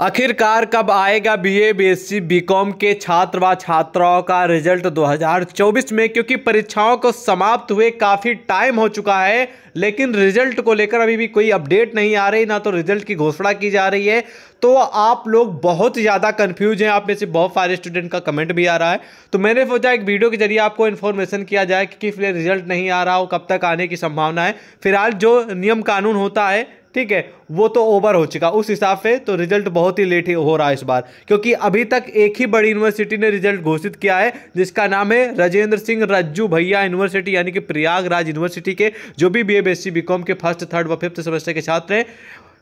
आखिरकार कब आएगा बीए, बीएससी, बीकॉम के छात्र व छात्राओं का रिजल्ट 2024 में क्योंकि परीक्षाओं को समाप्त हुए काफ़ी टाइम हो चुका है लेकिन रिजल्ट को लेकर अभी भी कोई अपडेट नहीं आ रही ना तो रिजल्ट की घोषणा की जा रही है तो आप लोग बहुत ज़्यादा कन्फ्यूज हैं आप में से बहुत सारे स्टूडेंट का कमेंट भी आ रहा है तो मैंने सोचा एक वीडियो के जरिए आपको इन्फॉर्मेशन किया जाए कि फिलहाल रिजल्ट नहीं आ रहा हो कब तक आने की संभावना है फिलहाल जो नियम कानून होता है ठीक है वो तो ओवर हो चुका उस हिसाब से तो रिजल्ट बहुत ही लेट हो रहा है इस बार क्योंकि अभी तक एक ही बड़ी यूनिवर्सिटी ने रिजल्ट घोषित किया है जिसका नाम है राजेंद्र सिंह रज्जू भैया यूनिवर्सिटी यानी कि प्रयागराज यूनिवर्सिटी के जो भी बी ए बीकॉम के फर्स्ट थर्ड व फिफ्थ सेमेस्टर के छात्र हैं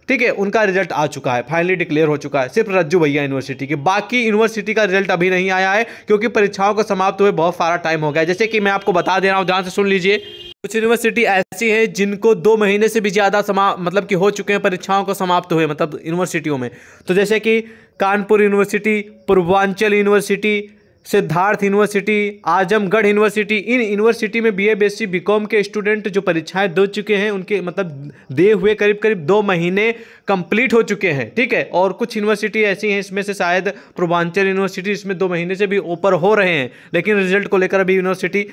ठीक है उनका रिजल्ट आ चुका है फाइनली डिक्लेयर हो चुका है सिर्फ रज्जू भैया यूनिवर्सिटी की बाकी यूनिवर्सिटी का रिजल्ट अभी नहीं आया है क्योंकि परीक्षाओं का समाप्त हुए बहुत सारा टाइम हो गया जैसे कि मैं आपको बता दे रहा हूँ ध्यान से सुन लीजिए कुछ यूनिवर्सिटी ऐसी हैं जिनको दो महीने से भी ज़्यादा समा मतलब कि हो चुके हैं परीक्षाओं को समाप्त हुए मतलब यूनिवर्सिटियों में तो जैसे कि Kanpur university Purvanchal university Siddharth university Azamgarh university इन यूनिवर्सिटी में बी ए बी के स्टूडेंट जो परीक्षाएं दे चुके हैं उनके मतलब दे हुए करीब करीब दो महीने कंप्लीट हो चुके हैं ठीक है और कुछ यूनिवर्सिटी ऐसी हैं इसमें से शायद पूर्वांचल यूनिवर्सिटी इसमें दो महीने से भी ऊपर हो रहे हैं लेकिन रिजल्ट को लेकर अभी यूनिवर्सिटी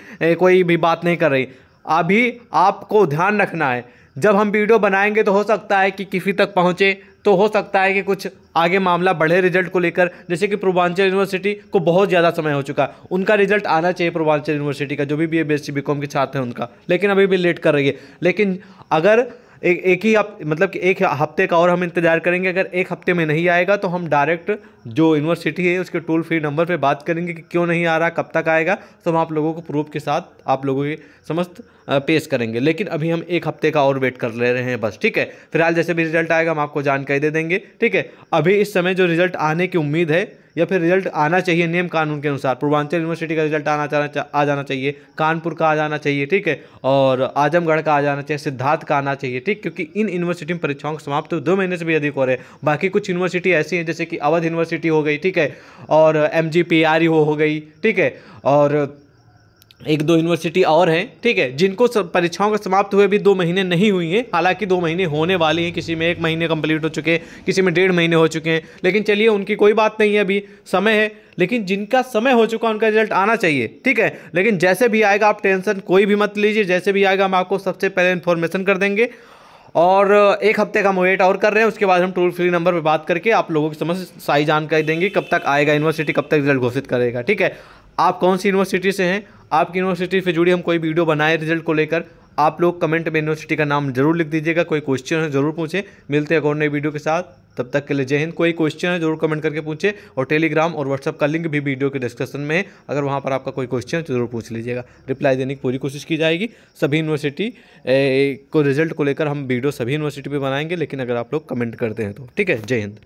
कोई भी बात नहीं कर रही अभी आपको ध्यान रखना है जब हम वीडियो बनाएंगे तो हो सकता है कि किसी तक पहुँचे तो हो सकता है कि कुछ आगे मामला बढ़े रिजल्ट को लेकर जैसे कि पूर्वांचल यूनिवर्सिटी को बहुत ज़्यादा समय हो चुका है उनका रिजल्ट आना चाहिए पूर्वांचल यूनिवर्सिटी का जो भी B A B S C B com के छात्र हैं उनका लेकिन अभी भी लेट कर रही है लेकिन अगर एक एक ही आप मतलब कि एक हफ्ते का और हम इंतज़ार करेंगे अगर एक हफ्ते में नहीं आएगा तो हम डायरेक्ट जो यूनिवर्सिटी है उसके टोल फ्री नंबर पर बात करेंगे कि क्यों नहीं आ रहा कब तक आएगा तो हम आप लोगों को प्रूफ के साथ आप लोगों के समस्त पेश करेंगे लेकिन अभी हम एक हफ्ते का और वेट कर ले रहे हैं बस ठीक है फिलहाल जैसे भी रिजल्ट आएगा हम आपको जानकारी दे देंगे ठीक है अभी इस समय जो रिजल्ट आने की उम्मीद है या फिर रिजल्ट आना चाहिए नियम कानून के अनुसार पूर्वांचल यूनिवर्सिटी का रिजल्ट आना जाना आ जाना चाहिए कानपुर का आ जाना चाहिए ठीक है और आजमगढ़ का आ जाना चाहिए सिद्धार्थ का आना चाहिए ठीक क्योंकि इन यूनिवर्सिटी में परीक्षाओं समाप्त दो महीने से भी अधिक हो रहे हैं बाकी कुछ यूनिवर्सिटी ऐसी हैं जैसे कि अवध यूनिवर्सिटी हो गई ठीक है और एम जी हो गई ठीक है और एक दो यूनिवर्सिटी और हैं ठीक है जिनको परीक्षाओं का समाप्त हुए भी दो महीने नहीं हुई हैं हालांकि दो महीने होने वाले हैं किसी में एक महीने कंप्लीट हो चुके हैं किसी में डेढ़ महीने हो चुके हैं लेकिन चलिए उनकी कोई बात नहीं है अभी समय है लेकिन जिनका समय हो चुका उनका रिजल्ट आना चाहिए ठीक है लेकिन जैसे भी आएगा आप टेंशन कोई भी मत लीजिए जैसे भी आएगा हम आपको सबसे पहले इन्फॉर्मेशन कर देंगे और एक हफ्ते का हम वेट और कर रहे हैं उसके बाद हम टोल फ्री नंबर पर बात करके आप लोगों की समझ सारी जानकारी देंगे कब तक आएगा यूनिवर्सिटी कब तक रिजल्ट घोषित करेगा ठीक है आप कौन सी यूनिवर्सिटी से हैं आपकी यूनिवर्सिटी से जुड़ी हम कोई वीडियो बनाए रिजल्ट को लेकर आप लोग कमेंट में यूनिवर्सिटी का नाम जरूर लिख दीजिएगा कोई क्वेश्चन है जरूर पूछे मिलते हैं और नई वीडियो के साथ तब तक के लिए जय हिंद कोई क्वेश्चन है जरूर कमेंट करके पूछे और टेलीग्राम और व्हाट्सअप का लिंक भी वीडियो के डिस्कशन में है अगर वहाँ पर आपका कोई क्वेश्चन है तो जरूर पूछ लीजिएगा रिप्लाई देने की पूरी कोशिश की जाएगी सभी यूनिवर्सिटी को रिजल्ट को लेकर हम वीडियो सभी यूनिवर्सिटी पर बनाएंगे लेकिन अगर आप लोग कमेंट करते हैं तो ठीक है जय हिंद